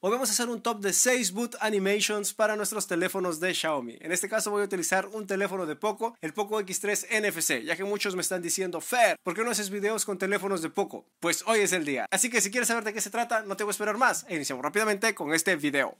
Hoy vamos a hacer un top de 6 boot animations para nuestros teléfonos de Xiaomi. En este caso voy a utilizar un teléfono de Poco, el Poco X3 NFC, ya que muchos me están diciendo, Fer, ¿por qué no haces videos con teléfonos de Poco? Pues hoy es el día. Así que si quieres saber de qué se trata, no te voy a esperar más e iniciamos rápidamente con este video.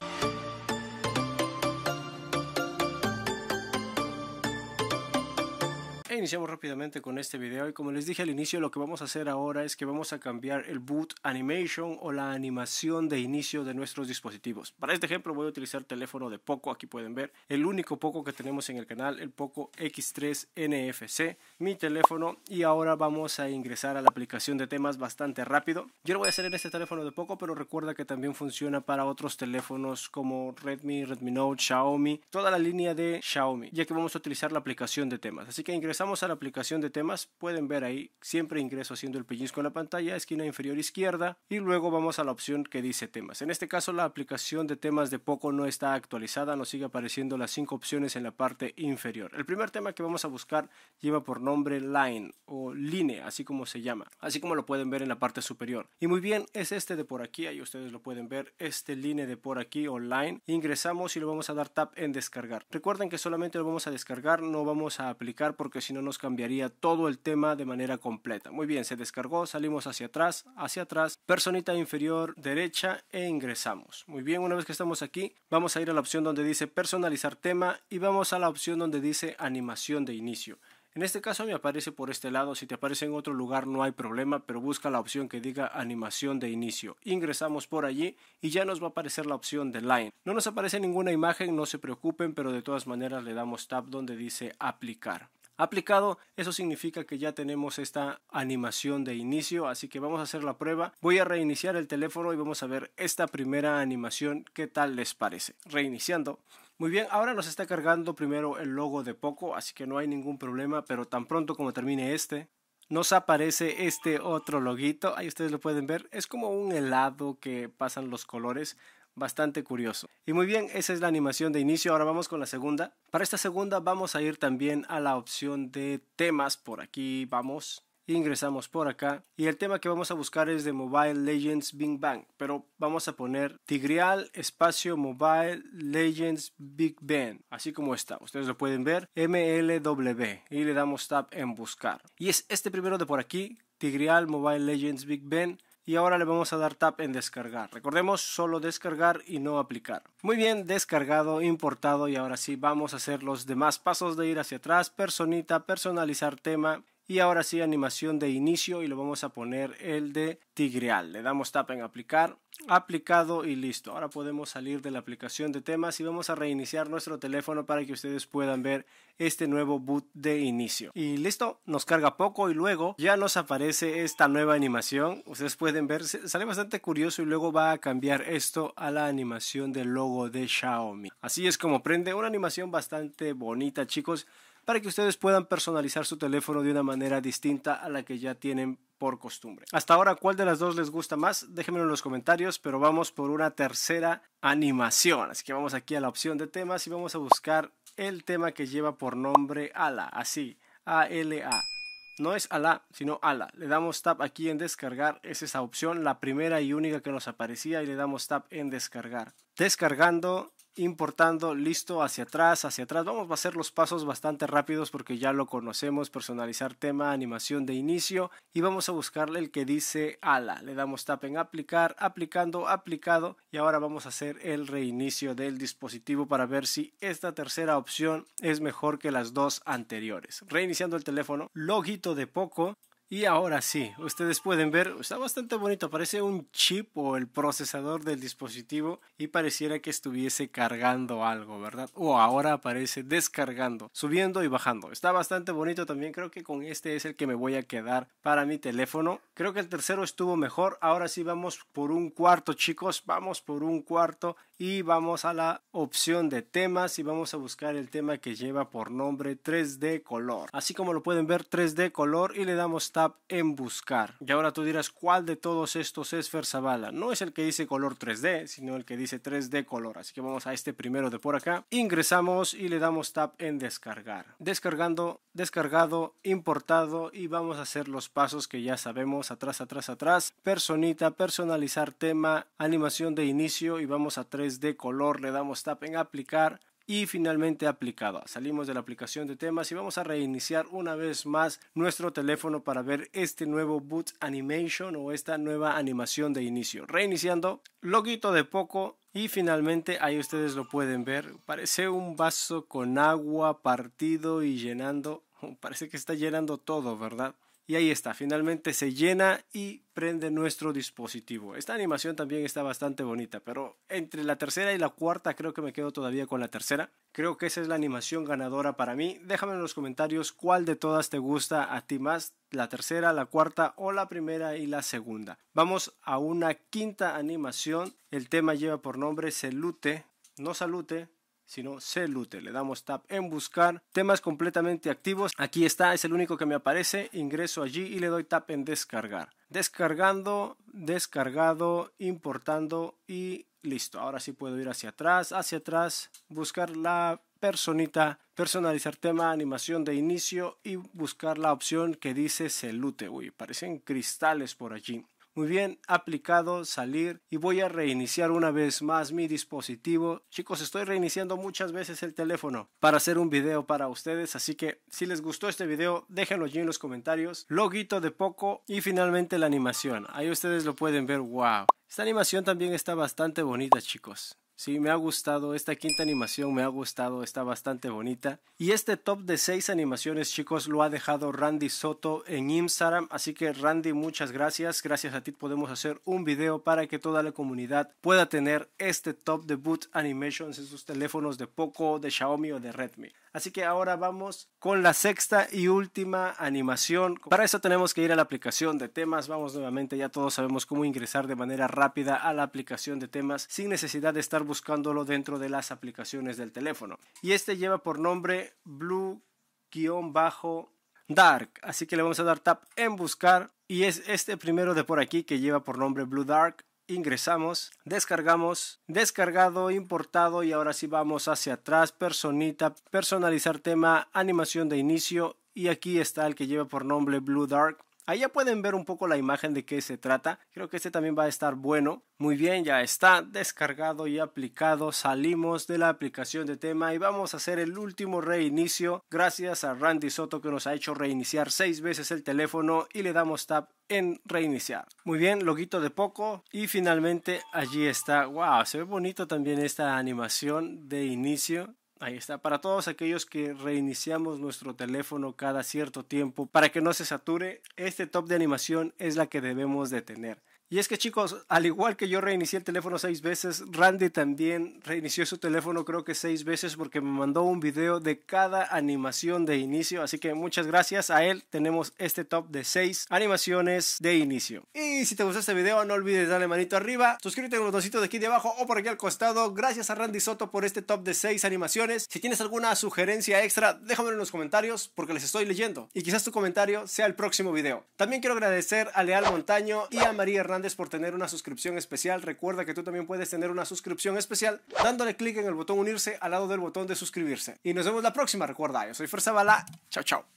iniciamos rápidamente con este video y como les dije al inicio lo que vamos a hacer ahora es que vamos a cambiar el boot animation o la animación de inicio de nuestros dispositivos. Para este ejemplo voy a utilizar teléfono de Poco, aquí pueden ver el único Poco que tenemos en el canal, el Poco X3 NFC, mi teléfono y ahora vamos a ingresar a la aplicación de temas bastante rápido. Yo lo voy a hacer en este teléfono de Poco pero recuerda que también funciona para otros teléfonos como Redmi, Redmi Note, Xiaomi, toda la línea de Xiaomi ya que vamos a utilizar la aplicación de temas. Así que ingresamos vamos a la aplicación de temas, pueden ver ahí, siempre ingreso haciendo el pellizco en la pantalla, esquina inferior izquierda, y luego vamos a la opción que dice temas. En este caso la aplicación de temas de Poco no está actualizada, nos sigue apareciendo las cinco opciones en la parte inferior. El primer tema que vamos a buscar lleva por nombre Line o Line, así como se llama, así como lo pueden ver en la parte superior. Y muy bien, es este de por aquí, ahí ustedes lo pueden ver, este Line de por aquí o Line. Ingresamos y lo vamos a dar tap en descargar. Recuerden que solamente lo vamos a descargar, no vamos a aplicar porque si no nos cambiaría todo el tema de manera completa. Muy bien, se descargó, salimos hacia atrás, hacia atrás, personita inferior derecha e ingresamos. Muy bien, una vez que estamos aquí, vamos a ir a la opción donde dice personalizar tema y vamos a la opción donde dice animación de inicio. En este caso me aparece por este lado, si te aparece en otro lugar no hay problema, pero busca la opción que diga animación de inicio. Ingresamos por allí y ya nos va a aparecer la opción de line. No nos aparece ninguna imagen, no se preocupen, pero de todas maneras le damos tab donde dice aplicar aplicado. Eso significa que ya tenemos esta animación de inicio, así que vamos a hacer la prueba. Voy a reiniciar el teléfono y vamos a ver esta primera animación, qué tal les parece. Reiniciando. Muy bien, ahora nos está cargando primero el logo de Poco, así que no hay ningún problema, pero tan pronto como termine este, nos aparece este otro loguito. Ahí ustedes lo pueden ver. Es como un helado que pasan los colores bastante curioso. Y muy bien, esa es la animación de inicio, ahora vamos con la segunda. Para esta segunda vamos a ir también a la opción de temas, por aquí vamos, ingresamos por acá y el tema que vamos a buscar es de Mobile Legends Big Bang, pero vamos a poner Tigreal espacio Mobile Legends Big Bang, así como está, ustedes lo pueden ver, MLW y le damos tab en buscar. Y es este primero de por aquí, Tigreal Mobile Legends Big Bang y ahora le vamos a dar tap en descargar. Recordemos solo descargar y no aplicar. Muy bien, descargado, importado y ahora sí vamos a hacer los demás pasos de ir hacia atrás, personita, personalizar tema y ahora sí, animación de inicio y lo vamos a poner el de Tigreal. Le damos tap en aplicar, aplicado y listo. Ahora podemos salir de la aplicación de temas y vamos a reiniciar nuestro teléfono para que ustedes puedan ver este nuevo boot de inicio. Y listo, nos carga poco y luego ya nos aparece esta nueva animación. Ustedes pueden ver, sale bastante curioso y luego va a cambiar esto a la animación del logo de Xiaomi. Así es como prende una animación bastante bonita, chicos para que ustedes puedan personalizar su teléfono de una manera distinta a la que ya tienen por costumbre. Hasta ahora, ¿cuál de las dos les gusta más? Déjenmelo en los comentarios, pero vamos por una tercera animación. Así que vamos aquí a la opción de temas y vamos a buscar el tema que lleva por nombre ALA, así, A-L-A. No es ALA, sino ALA. Le damos tap aquí en descargar, es esa opción, la primera y única que nos aparecía y le damos tap en descargar. Descargando importando, listo, hacia atrás, hacia atrás. Vamos a hacer los pasos bastante rápidos porque ya lo conocemos, personalizar tema, animación de inicio y vamos a buscarle el que dice ala. Le damos tap en aplicar, aplicando, aplicado y ahora vamos a hacer el reinicio del dispositivo para ver si esta tercera opción es mejor que las dos anteriores. Reiniciando el teléfono, logito de poco y ahora sí, ustedes pueden ver, está bastante bonito, parece un chip o el procesador del dispositivo y pareciera que estuviese cargando algo, ¿verdad? O ahora aparece descargando, subiendo y bajando. Está bastante bonito también, creo que con este es el que me voy a quedar para mi teléfono. Creo que el tercero estuvo mejor, ahora sí vamos por un cuarto chicos, vamos por un cuarto y vamos a la opción de temas y vamos a buscar el tema que lleva por nombre 3D color. Así como lo pueden ver 3D color y le damos tap en buscar. Y ahora tú dirás cuál de todos estos es Fersabala. No es el que dice color 3D, sino el que dice 3D color. Así que vamos a este primero de por acá. Ingresamos y le damos tap en descargar. Descargando, descargado, importado y vamos a hacer los pasos que ya sabemos atrás, atrás, atrás. Personita, personalizar tema, animación de inicio y vamos a 3 de color, le damos tap en aplicar y finalmente aplicado Salimos de la aplicación de temas y vamos a reiniciar una vez más nuestro teléfono para ver este nuevo boot animation o esta nueva animación de inicio. Reiniciando, loguito de poco y finalmente ahí ustedes lo pueden ver. Parece un vaso con agua partido y llenando. Parece que está llenando todo, ¿verdad? Y ahí está, finalmente se llena y prende nuestro dispositivo. Esta animación también está bastante bonita, pero entre la tercera y la cuarta creo que me quedo todavía con la tercera. Creo que esa es la animación ganadora para mí. Déjame en los comentarios cuál de todas te gusta a ti más, la tercera, la cuarta o la primera y la segunda. Vamos a una quinta animación. El tema lleva por nombre Salute, no Salute, sino Celute. Le damos tap en buscar temas completamente activos. Aquí está, es el único que me aparece. Ingreso allí y le doy tap en descargar. Descargando, descargado, importando y listo. Ahora sí puedo ir hacia atrás, hacia atrás, buscar la personita, personalizar tema, animación de inicio y buscar la opción que dice Celute. Uy, parecen cristales por allí. Muy bien, aplicado, salir y voy a reiniciar una vez más mi dispositivo. Chicos, estoy reiniciando muchas veces el teléfono para hacer un video para ustedes, así que si les gustó este video, déjenlo allí en los comentarios. Loguito de poco y finalmente la animación. Ahí ustedes lo pueden ver, wow. Esta animación también está bastante bonita, chicos. Sí, me ha gustado. Esta quinta animación me ha gustado. Está bastante bonita. Y este top de seis animaciones, chicos, lo ha dejado Randy Soto en Instagram. Así que, Randy, muchas gracias. Gracias a ti podemos hacer un video para que toda la comunidad pueda tener este top de boot animations en sus teléfonos de Poco, de Xiaomi o de Redmi. Así que ahora vamos con la sexta y última animación. Para eso tenemos que ir a la aplicación de temas. Vamos nuevamente, ya todos sabemos cómo ingresar de manera rápida a la aplicación de temas sin necesidad de estar buscándolo dentro de las aplicaciones del teléfono. Y este lleva por nombre Blue-Dark. Así que le vamos a dar tap en buscar. Y es este primero de por aquí que lleva por nombre Blue Dark. Ingresamos, descargamos, descargado, importado y ahora sí vamos hacia atrás, personita, personalizar tema, animación de inicio y aquí está el que lleva por nombre Blue Dark Ahí ya pueden ver un poco la imagen de qué se trata. Creo que este también va a estar bueno. Muy bien, ya está descargado y aplicado. Salimos de la aplicación de tema y vamos a hacer el último reinicio. Gracias a Randy Soto que nos ha hecho reiniciar seis veces el teléfono y le damos tap en reiniciar. Muy bien, loguito de poco y finalmente allí está. Wow, se ve bonito también esta animación de inicio. Ahí está, para todos aquellos que reiniciamos nuestro teléfono cada cierto tiempo para que no se sature, este top de animación es la que debemos de tener. Y es que chicos, al igual que yo reinicié el teléfono seis veces, Randy también reinició su teléfono creo que seis veces porque me mandó un video de cada animación de inicio. Así que muchas gracias a él. Tenemos este top de seis animaciones de inicio. Y si te gustó este video, no olvides darle manito arriba, suscríbete en el botoncito de aquí de abajo o por aquí al costado. Gracias a Randy Soto por este top de seis animaciones. Si tienes alguna sugerencia extra, déjamelo en los comentarios porque les estoy leyendo. Y quizás tu comentario sea el próximo video. También quiero agradecer a Leal Montaño y a María Hernández por tener una suscripción especial. Recuerda que tú también puedes tener una suscripción especial dándole clic en el botón unirse al lado del botón de suscribirse. Y nos vemos la próxima. Recuerda, yo soy Fuerza Bala, Chao, chao.